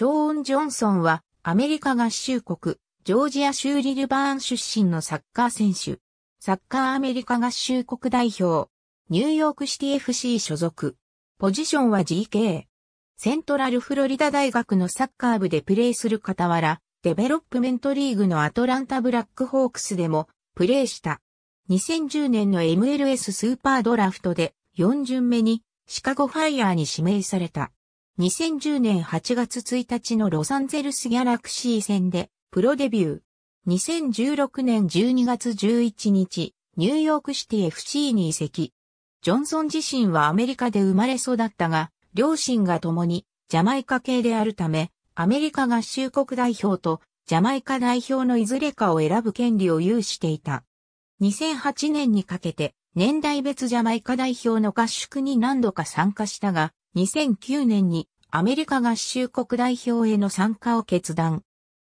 ショーン・ジョンソンは、アメリカ合衆国、ジョージア州リルバーン出身のサッカー選手。サッカーアメリカ合衆国代表。ニューヨークシティ FC 所属。ポジションは GK。セントラルフロリダ大学のサッカー部でプレーする傍ら、デベロップメントリーグのアトランタブラックホークスでもプレーした。2010年の MLS スーパードラフトで4巡目にシカゴファイヤーに指名された。2010年8月1日のロサンゼルスギャラクシー戦でプロデビュー。2016年12月11日、ニューヨークシティ FC に移籍。ジョンソン自身はアメリカで生まれ育ったが、両親が共にジャマイカ系であるため、アメリカ合衆国代表とジャマイカ代表のいずれかを選ぶ権利を有していた。2008年にかけて年代別ジャマイカ代表の合宿に何度か参加したが、2009年にアメリカ合衆国代表への参加を決断。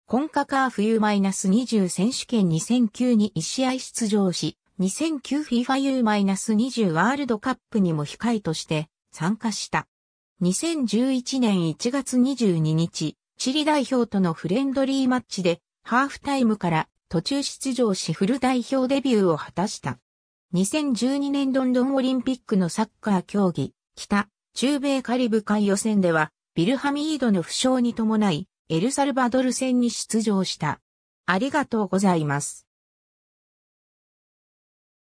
コンカカー冬 -20 選手権2009に1試合出場し、2009FIFAU-20 ワールドカップにも控えとして参加した。2011年1月22日、チリ代表とのフレンドリーマッチで、ハーフタイムから途中出場しフル代表デビューを果たした。2012年ロンドンオリンピックのサッカー競技、北中米カリブ海予選では、ビルハミードの負傷に伴い、エルサルバドル戦に出場した。ありがとうございます。